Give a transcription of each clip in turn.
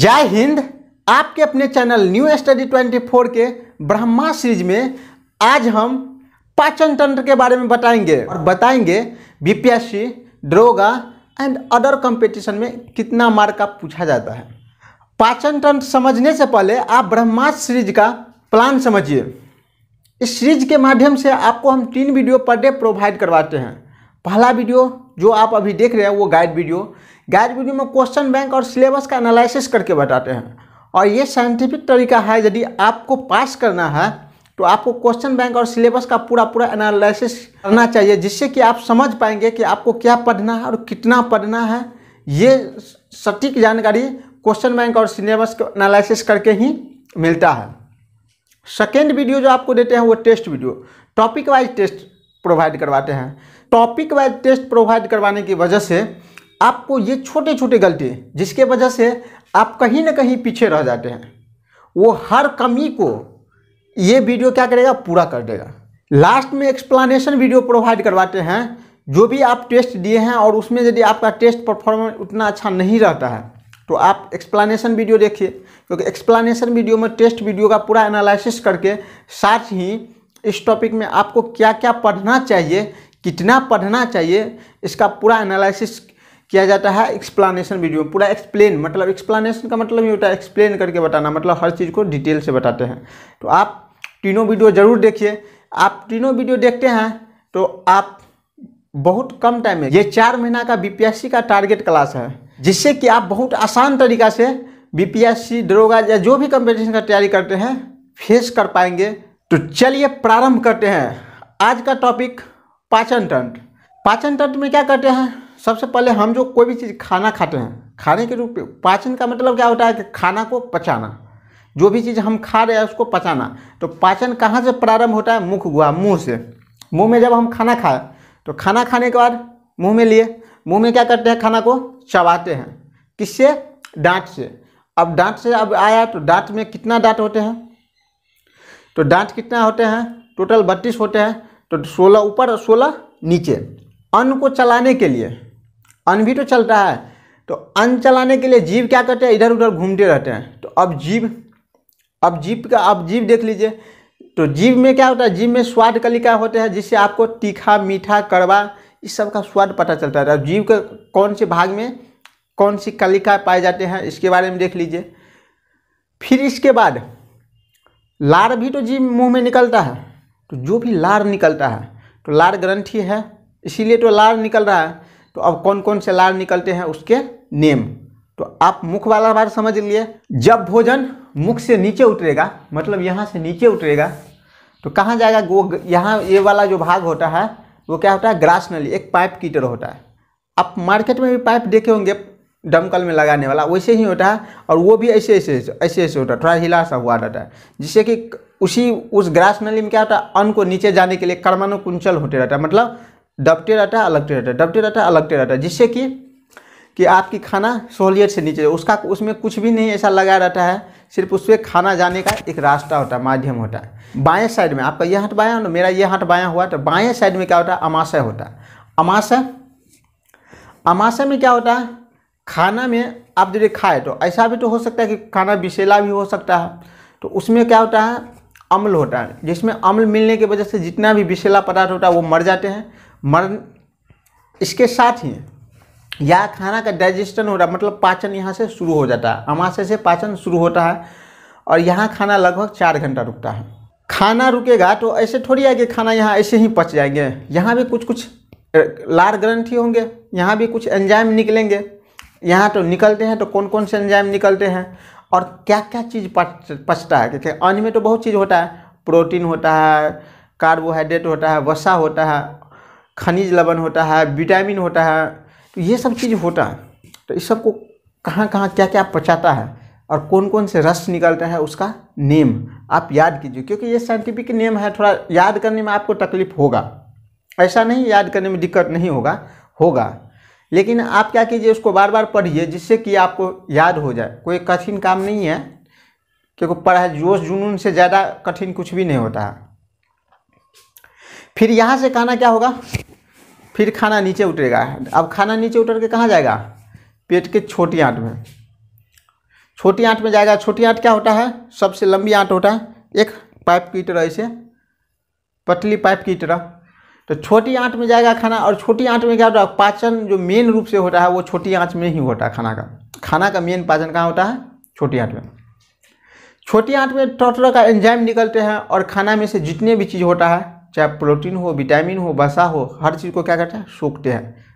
जय हिंद आपके अपने चैनल न्यू स्टडी 24 के ब्रह्मा सीरीज में आज हम पाचन तंत्र के बारे में बताएंगे और बताएंगे बीपीएससी ड्रोगा एंड अदर कंपटीशन में कितना मार्क का पूछा जाता है पाचन तंत्र समझने से पहले आप ब्रह्मा सीरीज का प्लान समझिए इस सीरीज के माध्यम से आपको हम तीन वीडियो पर डे प्रोवाइड करवाते हैं पहला वीडियो जो आप अभी देख रहे हैं वो गाइड वीडियो गाइड वीडियो में क्वेश्चन बैंक और सिलेबस का एनालिसिस करके बताते हैं और ये साइंटिफिक तरीका है यदि आपको पास करना है तो आपको क्वेश्चन बैंक और सिलेबस का पूरा पूरा एनालिसिस करना चाहिए जिससे कि आप समझ पाएंगे कि आपको क्या पढ़ना है और कितना पढ़ना है ये सटीक जानकारी क्वेश्चन बैंक और सिलेबस का एनालिसिस करके ही मिलता है सेकेंड वीडियो जो आपको देते हैं वो test video topic wise test provide करवाते हैं टॉपिक वाइज टेस्ट प्रोवाइड करवाने की वजह से आपको ये छोटे छोटे गलती जिसके वजह से आप कहीं ना कहीं पीछे रह जाते हैं वो हर कमी को ये वीडियो क्या करेगा पूरा कर देगा लास्ट में एक्सप्लानेशन वीडियो प्रोवाइड करवाते हैं जो भी आप टेस्ट दिए हैं और उसमें यदि आपका टेस्ट परफॉर्मेंस उतना अच्छा नहीं रहता है तो आप एक्सप्लानेशन वीडियो देखिए क्योंकि एक्सप्लानेशन वीडियो में टेस्ट वीडियो का पूरा एनालिसिस करके साथ ही इस टॉपिक में आपको क्या क्या पढ़ना चाहिए कितना पढ़ना चाहिए इसका पूरा एनालिसिस किया जाता है एक्सप्लानेशन वीडियो पूरा एक्सप्लेन मतलब एक्सप्लानेशन का मतलब ये होता है एक्सप्लेन करके बताना मतलब हर चीज़ को डिटेल से बताते हैं तो आप तीनों वीडियो ज़रूर देखिए आप तीनों वीडियो देखते हैं तो आप बहुत कम टाइम में ये चार महीना का बी का टारगेट क्लास है जिससे कि आप बहुत आसान तरीका से बीपीएससी दरोगा या जो भी कंपटीशन का तैयारी करते हैं फेस कर पाएंगे तो चलिए प्रारंभ करते हैं आज का टॉपिक पाचन तंत्र पाचन तंत्र में क्या करते हैं सबसे पहले हम जो कोई भी चीज़ खाना खाते हैं खाने के रूप में पाचन का मतलब क्या होता है कि खाना को पचाना जो भी चीज़ हम खा रहे हैं उसको पचाना तो पाचन कहाँ से प्रारंभ होता है मुख हुआ मुँह से मुँह में जब हम खाना खाए तो खाना खाने के बाद मुँह में लिए मुँह में क्या करते हैं खाना को चबाते हैं किससे डांट से अब डांट से अब आया तो डांट में कितना डांट होते हैं तो डांट कितना होते हैं टोटल बत्तीस होते हैं तो सोलह ऊपर और सोलह नीचे अन्न को चलाने के लिए अन्न भी तो चलता है तो अन्न चलाने के लिए जीव क्या करते हैं इधर उधर घूमते रहते हैं तो अब जीव अब जीव का अब जीव देख लीजिए तो जीव में क्या होता है जीव में स्वाद कलिका होते हैं जिससे आपको तीखा मीठा कड़वा इस सब का स्वाद पता चलता है अब जीव के कौन से भाग में कौन सी कलिका पाए जाते हैं इसके बारे में देख लीजिए फिर इसके बाद लार भी तो जीव मुंह में निकलता है तो जो भी लार निकलता है तो लार ग्रंथि है इसीलिए तो लार निकल रहा है तो अब कौन कौन से लार निकलते हैं उसके नेम तो आप मुख वाला बार समझ लिए जब भोजन मुख से नीचे उतरेगा मतलब यहाँ से नीचे उतरेगा तो कहाँ जाएगा वो यहाँ ये वाला जो भाग होता है वो क्या होता है ग्रास नली एक पाइप की तरह होता है आप मार्केट में भी पाइप देखे होंगे दमकल में लगाने वाला वैसे ही होता है और वो भी ऐसे ऐसे ऐसे ऐसे होता है थोड़ा हिला सा हुआ रहता है जिससे कि उसी उस ग्रास नली में क्या होता है अन्न को नीचे जाने के लिए कर्मानुकुंचल होते रहता है मतलब डबटे रहता है अलगते रहता है डबटे रहता है अलगते रहता है जिससे कि कि आपकी खाना सहूलियत से नीचे उसका उसमें कुछ भी नहीं ऐसा लगा रहता है सिर्फ उसमें खाना जाने का एक रास्ता होता है माध्यम होता है बाएँ साइड में आपका यह हाथ बाया हो ना मेरा यह हाथ बाया हुआ तो बाएँ साइड में क्या होता है अमाशय होता है अमाशय अमाशय में क्या होता है खाना में आप यदि खाए तो ऐसा भी तो हो सकता है कि खाना विशेला भी हो सकता है तो उसमें क्या होता है अम्ल होता है जिसमें अम्ल मिलने की वजह से जितना भी विशेला पदार्थ होता है वो मर जाते हैं मर इसके साथ ही यह खाना का डाइजेशन हो रहा मतलब पाचन यहाँ से शुरू हो जाता है अमाशय से पाचन शुरू होता है और यहाँ खाना लगभग चार घंटा रुकता है खाना रुकेगा तो ऐसे थोड़ी आएगी खाना यहाँ ऐसे ही पच जाएंगे यहाँ भी कुछ कुछ लार ग्रंथि होंगे यहाँ भी कुछ एंजाइम निकलेंगे यहाँ तो निकलते हैं तो कौन कौन से एंजाइम निकलते हैं और क्या क्या चीज़ पच पचता है क्योंकि अन्न में तो बहुत चीज़ होता है प्रोटीन होता है कार्बोहाइड्रेट होता है वसा होता है खनिज लवण होता है विटामिन होता है तो ये सब चीज़ होता है तो इस सबको कहाँ कहाँ क्या क्या पचाता है और कौन कौन से रस निकलता है उसका नेम आप याद कीजिए क्योंकि ये साइंटिफिक नेम है थोड़ा याद करने में आपको तकलीफ होगा ऐसा नहीं याद करने में दिक्कत नहीं होगा होगा लेकिन आप क्या कीजिए उसको बार बार पढ़िए जिससे कि आपको याद हो जाए कोई कठिन काम नहीं है क्योंकि पढ़ाई जोश जुनून से ज़्यादा कठिन कुछ भी नहीं होता है फिर यहाँ से खाना क्या होगा फिर खाना नीचे उतरेगा अब खाना नीचे उतर के कहाँ जाएगा पेट के छोटी आँट में छोटी आँट में जाएगा छोटी आँट क्या होता है सबसे लंबी आँट होता है एक पाइप की तरह इसे पतली पाइप की तरह तो छोटी आंत में जाएगा खाना और छोटी आंत में क्या होता है पाचन जो मेन रूप से होता है वो छोटी आंत में ही होता है खाना का खाना का मेन पाचन कहाँ होता है छोटी आंत में छोटी आंत में तरह तरह का एंजाइम निकलते हैं और खाना में से जितने भी चीज़ होता है चाहे प्रोटीन हो विटामिन हो वसा हो हर चीज़ को क्या करते हैं सूखते हैं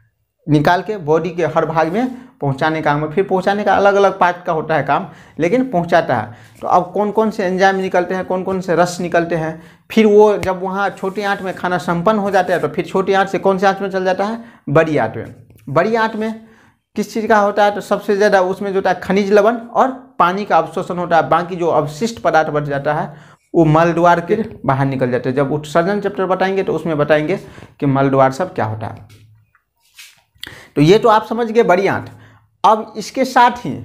निकाल के बॉडी के हर भाग में पहुंचाने का काम फिर पहुंचाने का अलग अलग पार्ट का होता है काम लेकिन पहुंचाता है तो अब कौन कौन से एंजाइम निकलते हैं कौन कौन से रस निकलते हैं फिर वो जब वहाँ छोटी आँट में खाना संपन्न हो जाता है तो फिर छोटी आँट से कौन से आँट में चल जाता है बड़ी आँट में बड़ी आँट में किस चीज़ का होता है तो सबसे ज़्यादा उसमें जो होता है खनिज लवन और पानी का अवशोषण होता है बाकी जो अवशिष्ट पदार्थ बच जाता है वो मल द्वार के बाहर निकल जाते हैं जब उत्सर्जन चैप्टर बताएंगे तो उसमें बताएंगे कि मल द्वार सब क्या होता है तो ये तो आप समझ गए बड़ी आठ अब इसके साथ ही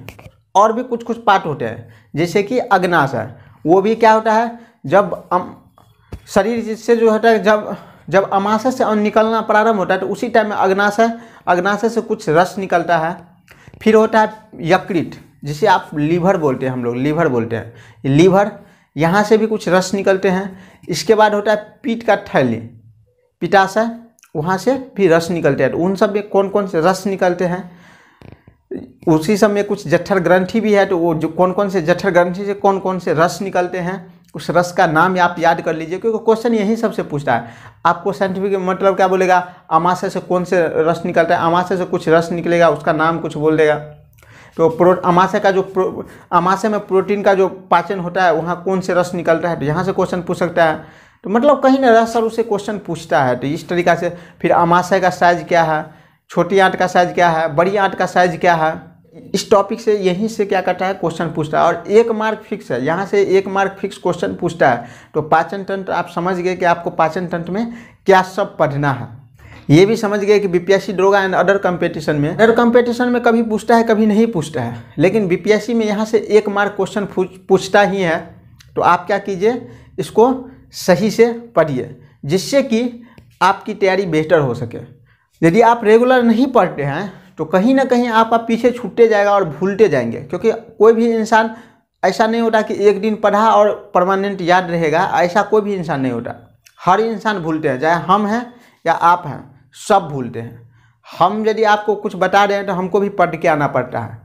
और भी कुछ कुछ पार्ट होते हैं जैसे कि अग्नाशय वो भी क्या होता है जब अम, शरीर से जो होता है जब जब अमाशय से निकलना प्रारंभ होता है तो उसी टाइम में अग्नाशय अग्नाशय से कुछ रस निकलता है फिर होता है यकृत जिसे आप लीवर बोलते हैं हम लोग लीवर बोलते हैं लीवर यहाँ से भी कुछ रस निकलते हैं इसके बाद होता है पीठ का थैली पिताशय वहाँ से भी रस निकलते हैं उन सब में कौन कौन से रस निकलते हैं उसी सब में कुछ जठर ग्रंथि भी है तो वो जो कौन कौन से जठर ग्रंथि से कौन कौन से रस निकलते हैं उस रस का नाम आप याद कर लीजिए क्योंकि क्वेश्चन यही सबसे पूछता है आपको साइंटिफिक मतलब क्या बोलेगा अमाशय से कौन से रस निकलता है अमाशय से कुछ रस निकलेगा उसका नाम कुछ बोल देगा तो प्रो अमाशय का जो प्रो अमाशय में प्रोटीन का जो पाचन होता है वहाँ कौन से रस निकलता है तो यहाँ से क्वेश्चन पूछ सकता है तो मतलब कहीं ना सर उसे क्वेश्चन पूछता है तो इस तरीका से फिर अमाशय का साइज क्या है छोटी आंट का साइज क्या है बड़ी आंट का साइज क्या है इस टॉपिक से यहीं से क्या करता है क्वेश्चन पूछता है और एक मार्क फिक्स है यहाँ से एक मार्क फिक्स क्वेश्चन पूछता है तो पाचन तंत्र आप समझ गए कि आपको पाचन तंत्र में क्या सब पढ़ना है ये भी समझ गए कि बीपीएससी डोगा एंड अदर कंपटीशन में अदर कंपटीशन में कभी पूछता है कभी नहीं पूछता है लेकिन बीपीएससी में यहाँ से एक मार्क क्वेश्चन पूछता ही है तो आप क्या कीजिए इसको सही से पढ़िए जिससे कि आपकी तैयारी बेहतर हो सके यदि आप रेगुलर नहीं पढ़ते हैं तो कहीं ना कहीं आपका पीछे छूटते जाएगा और भूलते जाएंगे क्योंकि कोई भी इंसान ऐसा नहीं होता कि एक दिन पढ़ा और परमानेंट याद रहेगा ऐसा कोई भी इंसान नहीं होता हर इंसान भूलते हैं चाहे हम हैं या आप हैं सब भूलते हैं हम यदि आपको कुछ बता रहे हैं तो हमको भी पढ़ के आना पड़ता है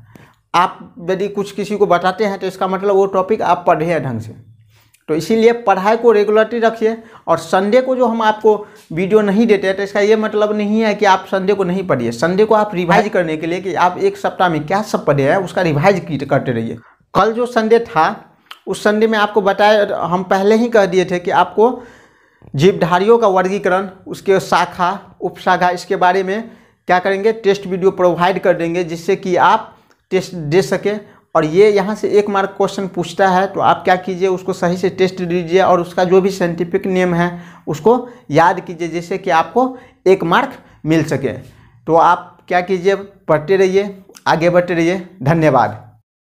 आप यदि कुछ किसी को बताते हैं तो इसका मतलब वो टॉपिक आप पढ़े हैं ढंग से तो इसीलिए पढ़ाई को रेगुलरली रखिए और संडे को जो हम आपको वीडियो नहीं देते हैं तो इसका ये मतलब नहीं है कि आप संडे को नहीं पढ़िए संडे को आप रिवाइज करने के लिए कि आप एक सप्ताह में क्या सब पढ़े हैं उसका रिवाइज करते रहिए कल जो संडे था उस संडे में आपको बताया हम पहले ही कह दिए थे कि आपको जीवधारियों का वर्गीकरण उसके शाखा उपशाखा इसके बारे में क्या करेंगे टेस्ट वीडियो प्रोवाइड कर देंगे जिससे कि आप टेस्ट दे सकें और ये यहाँ से एक मार्क क्वेश्चन पूछता है तो आप क्या कीजिए उसको सही से टेस्ट दीजिए और उसका जो भी साइंटिफिक नेम है उसको याद कीजिए जैसे कि आपको एक मार्क मिल सके तो आप क्या कीजिए पढ़ते रहिए आगे बढ़ते रहिए धन्यवाद